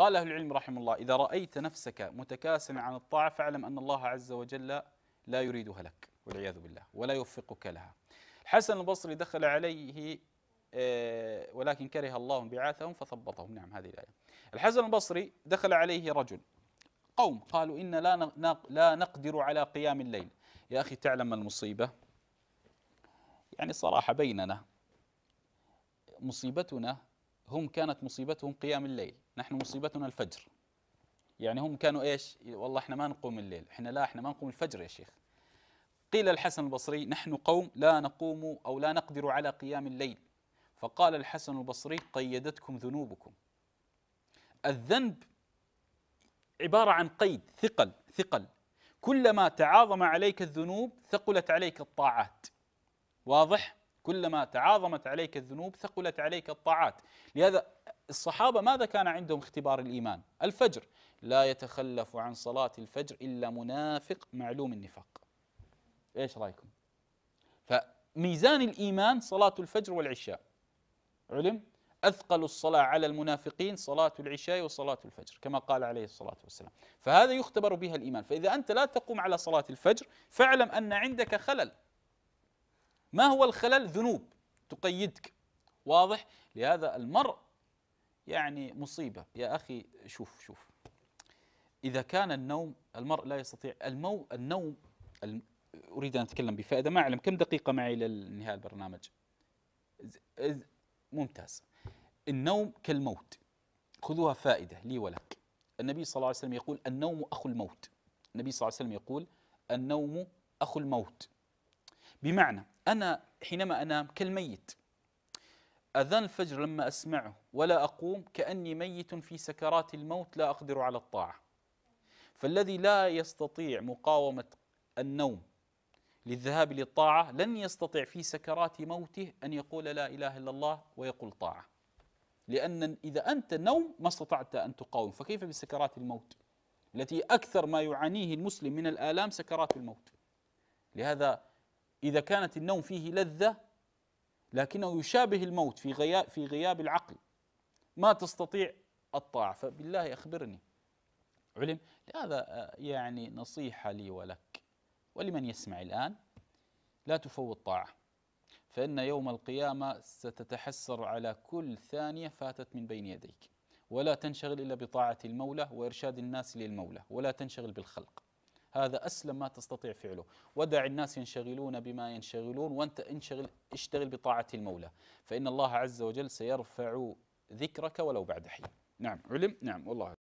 قال أهل العلم رحمه الله إذا رأيت نفسك متكاسلا عن الطاعة فاعلم أن الله عز وجل لا يريدها لك والعياذ بالله ولا يوفقك لها الحسن البصري دخل عليه آه, ولكن كره الله بعاثهم فثبطهم نعم هذه الآية الحسن البصري دخل عليه رجل قوم قالوا إن لا لا نقدر على قيام الليل يا أخي تعلم المصيبة يعني صراحة بيننا مصيبتنا هم كانت مصيبتهم قيام الليل نحن مصيبتنا الفجر يعني هم كانوا ايش والله احنا ما نقوم الليل احنا لا احنا ما نقوم الفجر يا شيخ قيل الحسن البصري نحن قوم لا نقوم او لا نقدر على قيام الليل فقال الحسن البصري قيدتكم ذنوبكم الذنب عباره عن قيد ثقل ثقل كلما تعاظم عليك الذنوب ثقلت عليك الطاعات واضح كلما تعاظمت عليك الذنوب ثقلت عليك الطاعات لهذا الصحابة ماذا كان عندهم اختبار الإيمان الفجر لا يتخلف عن صلاة الفجر إلا منافق معلوم النفاق إيش رأيكم فميزان الإيمان صلاة الفجر والعشاء علم أثقل الصلاة على المنافقين صلاة العشاء وصلاة الفجر كما قال عليه الصلاة والسلام فهذا يختبر بها الإيمان فإذا أنت لا تقوم على صلاة الفجر فاعلم أن عندك خلل ما هو الخلل ذنوب تقيدك واضح لهذا المرء يعني مصيبة يا أخي شوف شوف إذا كان النوم المرء لا يستطيع المو النوم الم أريد أن أتكلم بفائدة ما أعلم كم دقيقة معي لنهاية البرنامج ممتاز النوم كالموت خذوها فائدة لي ولك النبي صلى الله عليه وسلم يقول النوم أخو الموت النبي صلى الله عليه وسلم يقول النوم أخو الموت بمعنى أنا حينما أنام كالميت أذان الفجر لما أسمعه ولا أقوم كأني ميت في سكرات الموت لا أقدر على الطاعة فالذي لا يستطيع مقاومة النوم للذهاب للطاعة لن يستطيع في سكرات موته أن يقول لا إله إلا الله ويقول طاعة لأن إذا أنت نوم ما استطعت أن تقاوم فكيف بسكرات الموت التي أكثر ما يعانيه المسلم من الآلام سكرات الموت لهذا إذا كانت النوم فيه لذة لكنه يشابه الموت في غياب في غياب العقل ما تستطيع الطاعة فبالله أخبرني علم هذا آه، يعني نصيحة لي ولك ولمن يسمع الآن لا تفوت طاعة فإن يوم القيامة ستتحسر على كل ثانية فاتت من بين يديك ولا تنشغل إلا بطاعة المولى وإرشاد الناس للمولى ولا تنشغل بالخلق هذا أسلم ما تستطيع فعله ودع الناس ينشغلون بما ينشغلون وأنت انشغل اشتغل بطاعة المولى فإن الله عز وجل سيرفع ذكرك ولو بعد حين نعم علم نعم والله